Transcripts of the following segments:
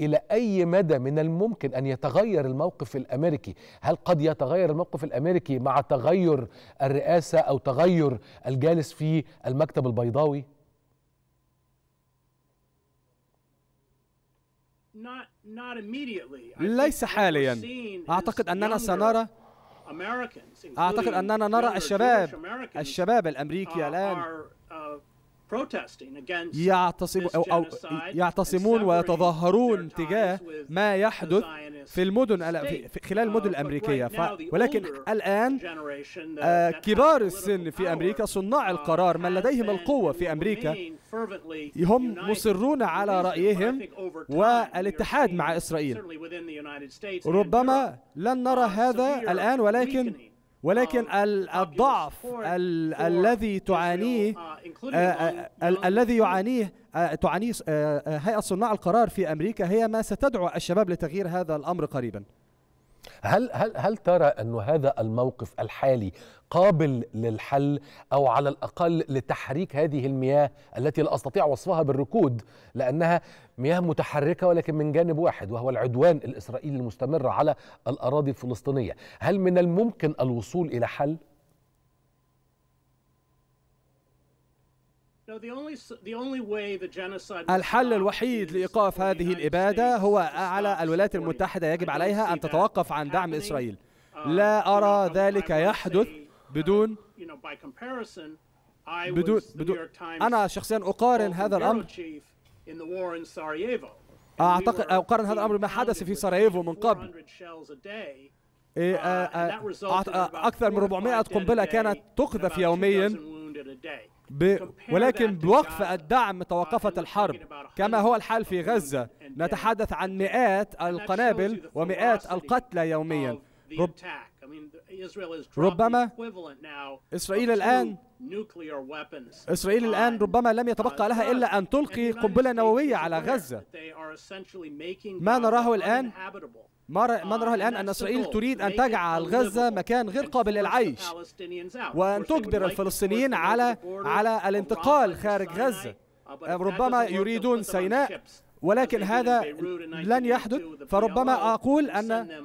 إلى أي مدى من الممكن أن يتغير الموقف الأمريكي هل قد يتغير الموقف الأمريكي مع تغير الرئاسة أو تغير الجالس في المكتب البيضاوي ليس حاليا أعتقد أننا سنرى أعتقد أننا نرى الشباب الشباب الأمريكي الآن يعتصم أو أو يعتصمون ويتظاهرون تجاه ما يحدث في المدن في خلال المدن uh, الأمريكية ف... ولكن الآن آه، كبار السن في أمريكا صناع uh, القرار من لديهم القوة في أمريكا هم مصرون على رأيهم والاتحاد مع إسرائيل ربما لن نرى uh, هذا الآن ولكن ولكن الضعف الذي تعانيه uh, آه، آه، الذي يعانيه آه، تعانيه هيئة صناع القرار في أمريكا هي ما ستدعو الشباب لتغيير هذا الأمر قريبا هل هل هل ترى أن هذا الموقف الحالي قابل للحل او على الاقل لتحريك هذه المياه التي لا استطيع وصفها بالركود لانها مياه متحركه ولكن من جانب واحد وهو العدوان الاسرائيلي المستمر على الاراضي الفلسطينيه، هل من الممكن الوصول الى حل؟ الحل الوحيد لإيقاف هذه الإبادة هو على الولايات المتحدة يجب عليها أن تتوقف عن دعم إسرائيل uh, لا أرى ذلك يحدث بدون بدون, بدون أنا شخصيا أقارن هذا الأمر أعتقد أقارن هذا الأمر بما حدث في سراييفو من قبل إيه، uh, آه، آه، أكثر من 400 قنبلة كانت تقذف يوميا ب... ولكن بوقف الدعم توقفت الحرب كما هو الحال في غزة نتحدث عن مئات القنابل ومئات القتلى يوميا رب... ربما إسرائيل الآن إسرائيل الآن ربما لم يتبقى لها إلا أن تلقي قنبلة نووية على غزة ما نراه الآن ما, ما uh, نراه الآن أن إسرائيل تريد أن تجعل غزة مكان غير قابل للعيش وأن تجبر الفلسطينيين على على الانتقال خارج uh, غزة ربما يريدون سيناء ولكن هذا لن يحدث فربما أقول أن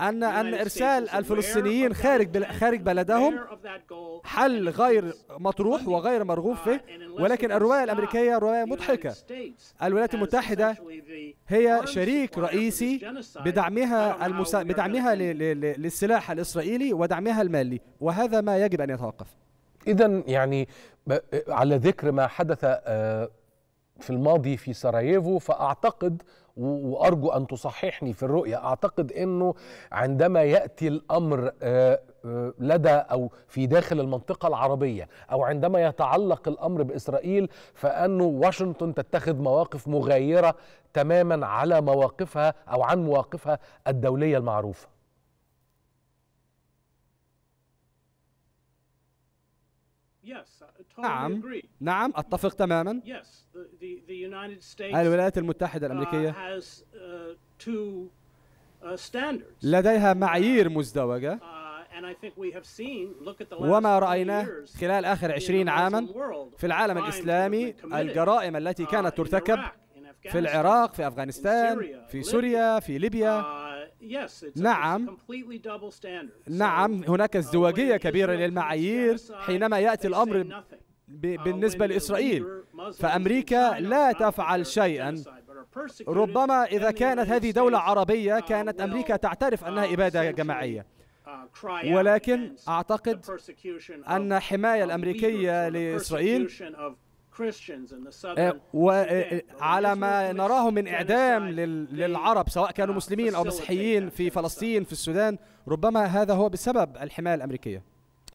أن أن إرسال الفلسطينيين خارج خارج بلدهم حل غير مطروح وغير مرغوب فيه uh, ولكن الرواية الأمريكية رواية مضحكة الولايات المتحدة هي شريك رئيسي بدعمها المسا... بدعمها للسلاح الإسرائيلي ودعمها المالي وهذا ما يجب أن يتوقف إذا يعني على ذكر ما حدث آه، في الماضي في سراييفو فأعتقد وأرجو أن تصححني في الرؤية أعتقد أنه عندما يأتي الأمر آه، آه، لدى أو في داخل المنطقة العربية أو عندما يتعلق الأمر بإسرائيل فأنه واشنطن تتخذ مواقف مغايرة تماما على مواقفها أو عن مواقفها الدولية المعروفة نعم نعم أتفق تماما الولايات المتحدة uh, الأمريكية uh, uh, لديها معايير مزدوجة وما رأيناه خلال آخر عشرين عاما في العالم الإسلامي الجرائم التي كانت ترتكب في العراق في أفغانستان في سوريا في ليبيا نعم نعم uh, هناك ازدواجية كبيرة للمعايير حينما يأتي الأمر uh, بالنسبة لإسرائيل فأمريكا لا تفعل شيئا ربما إذا كانت هذه دولة عربية uh, كانت أمريكا تعترف أنها إبادة جماعية ولكن أعتقد أن الحماية الأمريكية لإسرائيل آه، وعلى آه، آه، ما نراه من إعدام للعرب سواء كانوا uh, مسلمين أو مسيحيين في فلسطين في السودان ربما هذا هو بسبب الحماية الأمريكية